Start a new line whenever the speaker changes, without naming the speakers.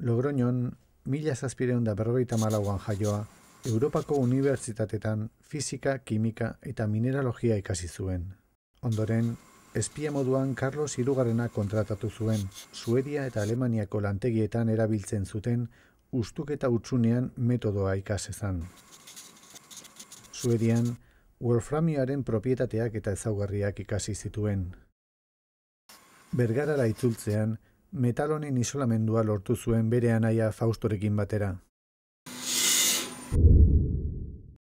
Logroñon, mila zazpireun da berrogeita malauan jaioa, Europako Unibertsitatetan fizika, kimika eta mineralogia ikasi zuen. Ondoren, espia moduan Carlos Irugarrena kontratatu zuen, Suedia eta Alemaniako lantegietan erabiltzen zuten ustuketa utzunean metodoa ikasezan. Suedian, Wolframioaren propietateak eta ezaugarriak ikasi zituen. Bergarara itzultzean, metal honen isolamendua lortu zuen bere anaia Faustorekin batera.